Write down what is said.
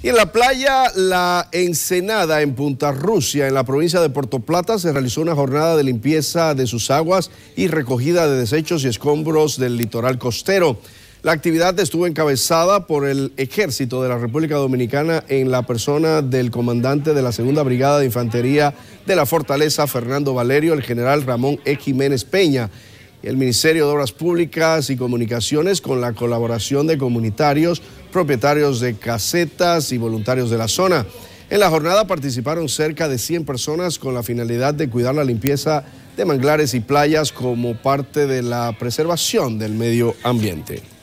Y en la playa La Ensenada, en Punta Rusia, en la provincia de Puerto Plata, se realizó una jornada de limpieza de sus aguas y recogida de desechos y escombros del litoral costero. La actividad estuvo encabezada por el Ejército de la República Dominicana en la persona del comandante de la Segunda Brigada de Infantería de la Fortaleza, Fernando Valerio, el general Ramón E. Jiménez Peña el Ministerio de Obras Públicas y Comunicaciones con la colaboración de comunitarios, propietarios de casetas y voluntarios de la zona. En la jornada participaron cerca de 100 personas con la finalidad de cuidar la limpieza de manglares y playas como parte de la preservación del medio ambiente.